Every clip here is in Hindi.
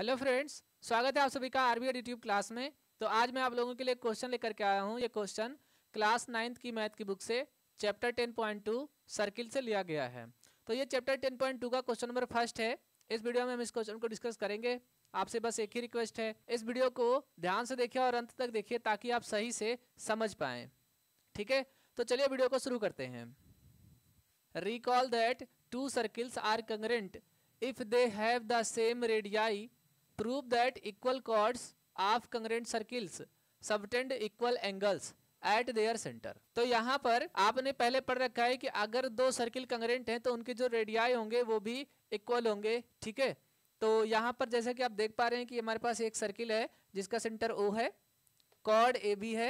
हेलो फ्रेंड्स स्वागत है आप सभी का आरबीआई यूट्यूब क्लास में तो आज मैं आप लोगों के लिए क्वेश्चन लेकर के आया हूँ ये क्वेश्चन क्लास नाइन्थ की मैथ की बुक से chapter ten point two circle से लिया गया है तो ये चैप्टर टेन पॉइंट टू का क्वेश्चन नंबर फर्स्ट है इस वीडियो में हम इस क्वेश्चन को डिस्कस करेंगे आपसे बस एक ही रिक्वेस्ट है इस वीडियो को ध्यान से देखिए और अंत तक देखिए ताकि आप सही से समझ पाएँ ठीक है तो चलिए वीडियो को शुरू करते हैं recall that two circles are congruent if they have the same radii prove that equal chords of congruent circles subtend equal angles at their centre तो यहाँ पर आपने पहले पढ़ रखा है कि अगर दो सर्किल कंग्रेंट हैं तो उनके जो रेडियाई होंगे वो भी इक्वल होंगे ठीक है तो यहाँ पर जैसा कि आप देख पा रहे हैं कि हमारे पास एक सर्किल है जिसका सेंटर ओ है कॉर्ड ए बी है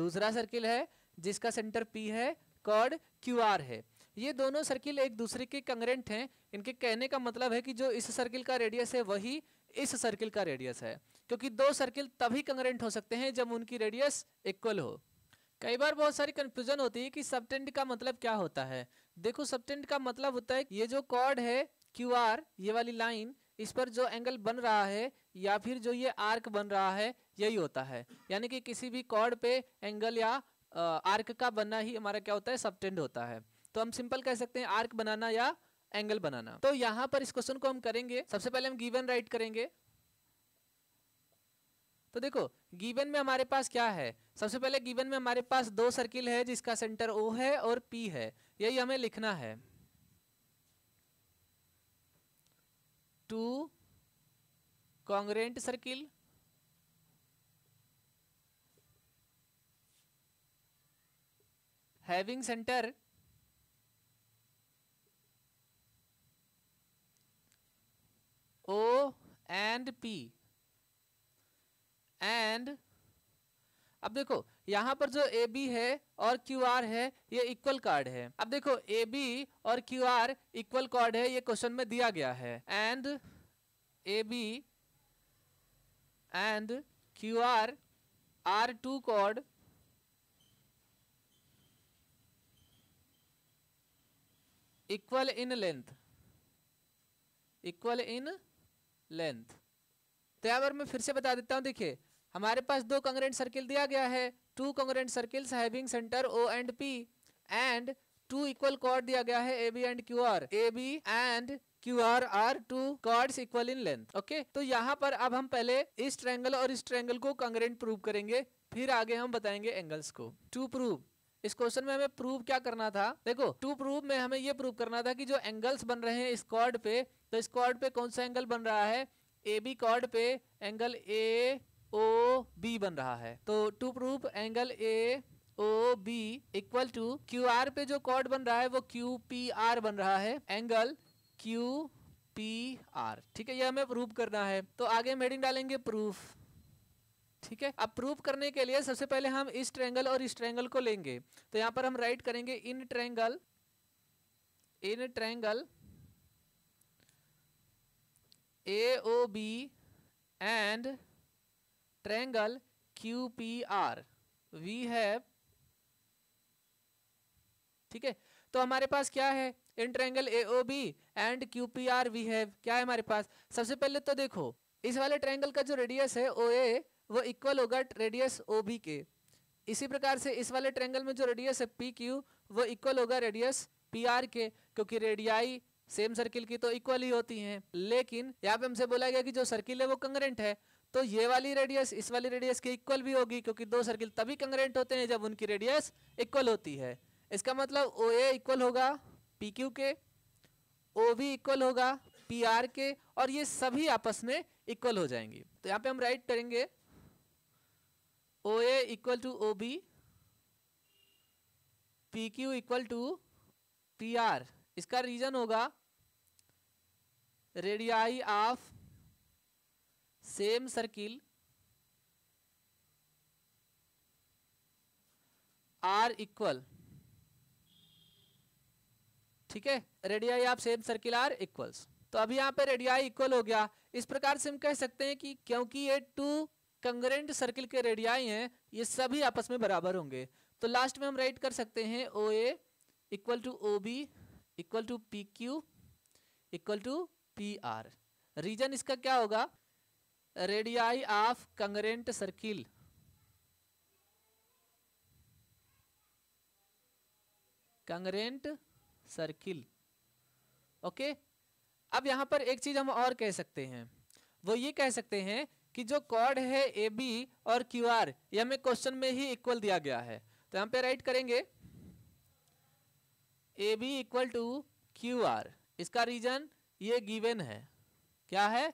दूसरा सर्किल है जिसका सेंटर पी है कॉर्ड क्यू आर है ये दोनों सर्किल एक दूसरे के कंग्रेंट हैं इनके कहने का मतलब है कि जो इस सर्किल का रेडियस है वही इस सर्किल का रेडियस है क्योंकि दो सर्किल तभी कंग्रेंट हो सकते हैं जब उनकी रेडियस इक्वल हो कई बार बहुत सारी कंफ्यूजन होती है कि सबटेंड का मतलब क्या होता है देखो सबटेंड का मतलब होता है ये जो कॉर्ड है क्यू आर ये वाली लाइन इस पर जो एंगल बन रहा है या फिर जो ये आर्क बन रहा है यही होता है यानी कि किसी भी कॉर्ड पे एंगल या आर्क का बनना ही हमारा क्या होता है सबटेंड होता है तो हम सिंपल कह सकते हैं आर्क बनाना या एंगल बनाना तो यहां पर इस क्वेश्चन को हम करेंगे सबसे पहले हम गिवन राइट करेंगे तो देखो गिवन में हमारे पास क्या है सबसे पहले गिवन में हमारे पास दो सर्किल है जिसका सेंटर ओ है और पी है यही हमें लिखना है two congruent circle having centre and P and अब देखो यहां पर जो ए बी है और क्यू आर है ये इक्वल कार्ड है अब देखो ए बी और क्यू आर इक्वल कार्ड है ये क्वेश्चन में दिया गया है and A B and Q R are two chord equal in length equal in length तो यहाँ पर मैं फिर से बता देता हूँ देखिए हमारे पास दो कंग्रेंट सर्किल दिया गया है two congruent circles having centre O and P and two equal chord दिया गया है A B and Q R A B and Q R are two chords equal in length okay तो यहाँ पर अब हम पहले इस ट्रैंगल और इस ट्रैंगल को कंग्रेंट प्रूव करेंगे फिर आगे हम बताएंगे एंगल्स को टू प्रूव इस क्वेश्चन में हमें प्रूव क्या करना था देखो टू प्रूव में हमें ये प्रूव करना था कि जो एंगल्स बन रहे हैं इस कॉर्ड पे तो इस कॉर्ड पे कौन सा एंगल बन रहा है ए बी कॉर्ड पे एंगल ए ओ बी बन रहा है तो to prove angle A O B equal to Q R पे जो कॉर्ड बन रहा है वो क्यू पी आर बन रहा है एंगल क्यू पी आर ठीक है ये हमें प्रूफ करना है तो आगे हम हेडिंग डालेंगे प्रूफ ठीक है अब प्रूफ करने के लिए सबसे पहले हम इस ट्रैंगल और इस ट्रैंगल को लेंगे तो यहाँ पर हम राइट करेंगे in triangle in triangle A O B and triangle Q P R we have ठीक है तो हमारे पास क्या है in triangle A O B and Q P R we have क्या है हमारे पास सबसे पहले तो देखो इस वाले ट्रेंगल का जो रेडियस है ओ ए वो इक्वल होगा रेडियस ओ बी के इसी प्रकार से इस वाले ट्रेंगल में जो रेडियस है पी क्यू वो इक्वल होगा रेडियस पी आर के क्योंकि रेडियाई सेम सर्किल की तो इक्वल ही होती हैं लेकिन यहाँ पे हमसे बोला गया कि जो सर्किल है वो कंगरेंट है तो ये वाली रेडियस इस वाली रेडियस के इक्वल भी होगी क्योंकि दो सर्किल तभी कंगरेंट होते हैं जब उनकी रेडियस इक्वल होती है इसका मतलब ओ ए इक्वल होगा पी क्यू के ओ बी इक्वल होगा पी आर के और ये सभी आपस में इक्वल हो जाएंगी तो यहाँ पे हम राइट करेंगे O A equal to O B P Q equal to P R इसका रीजन होगा radii of same circle are equal ठीक है radii of same circle are equals तो अभी यहां पे रेडियाई इक्वल हो गया इस प्रकार से हम कह सकते हैं कि क्योंकि ये टू कंगरेंट सर्किल के रेडियाई हैं ये सभी आपस में बराबर होंगे तो लास्ट में हम राइट कर सकते हैं O A equal to O B equal to P Q equal to P R reason इसका क्या होगा radii of congruent circle congruent circle okay अब यहां पर एक चीज हम और कह सकते हैं वो ये कह सकते हैं कि जो कॉर्ड है ए बी और क्यू आर यह हमें क्वेश्चन में ही इक्वल दिया गया है तो यहां पे राइट करेंगे A B equal to Q R इसका रीजन ये गिवेन है क्या है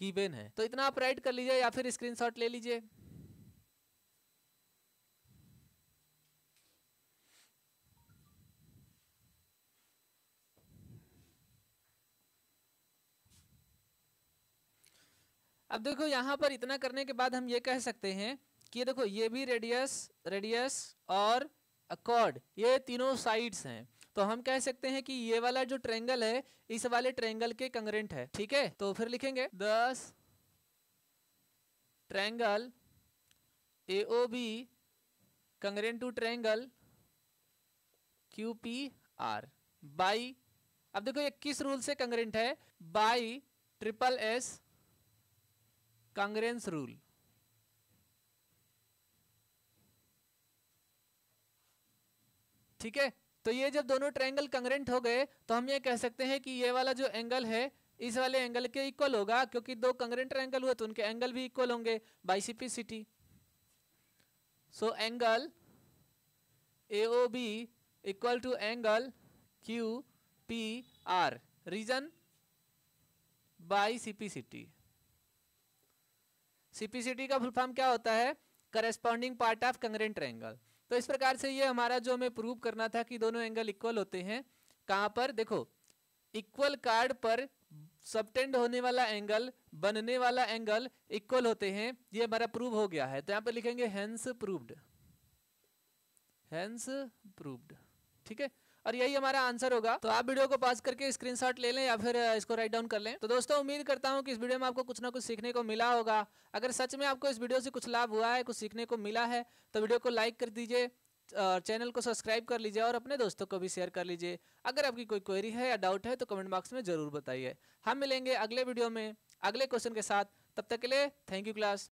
गिवेन है तो इतना आप राइट कर लीजिए या फिर स्क्रीन ले लीजिए अब देखो यहाँ पर इतना करने के बाद हम ये कह सकते हैं कि ये देखो ये भी रेडियस रेडियस और अकॉर्ड ये तीनों साइड्स हैं तो हम कह सकते हैं कि ये वाला जो ट्रेंगल है इस वाले ट्रेंगल के कंग्रेंट है ठीक है तो फिर लिखेंगे this triangle A O B congruent to triangle Q P R by अब देखो ये किस रूल से कंग्रेंट है by triple S congruence rule ठीक है तो ये जब दोनों ट्रायंगल कंग्रेंट हो गए तो हम ये कह सकते हैं कि ये वाला जो एंगल है इस वाले एंगल के इक्वल होगा क्योंकि दो कंग्रेंट ट्रायंगल हुए तो उनके एंगल भी इक्वल होंगे by CPCT so angle A O B equal to angle Q P R reason by by CPCT CPCT का फुल फॉर्म क्या होता है corresponding part of congruent triangle तो इस प्रकार से ये हमारा जो हमें प्रूव करना था कि दोनों एंगल इक्वल होते हैं कहाँ पर देखो इक्वल कार्ड पर सबटेंड होने वाला एंगल बनने वाला एंगल इक्वल होते हैं ये हमारा प्रूव हो गया है तो यहाँ पर लिखेंगे हैंस प्रूव्ड हैंस प्रूव्ड ठीक है और यही हमारा आंसर होगा तो आप वीडियो को पास करके स्क्रीनशॉट ले लें या फिर इसको राइट डाउन कर लें तो दोस्तों उम्मीद करता हूँ कि इस वीडियो में आपको कुछ ना कुछ सीखने को मिला होगा अगर सच में आपको इस वीडियो से कुछ लाभ हुआ है कुछ सीखने को मिला है तो वीडियो को लाइक कर दीजिए और चैनल को सब्सक्राइब कर लीजिए और अपने दोस्तों को भी शेयर कर लीजिए अगर आपकी कोई क्वेरी है या डाउट है तो कमेंट बॉक्स में ज़रूर बताइए हम मिलेंगे अगले वीडियो में अगले क्वेश्चन के साथ तब तक के लिए थैंक यू क्लास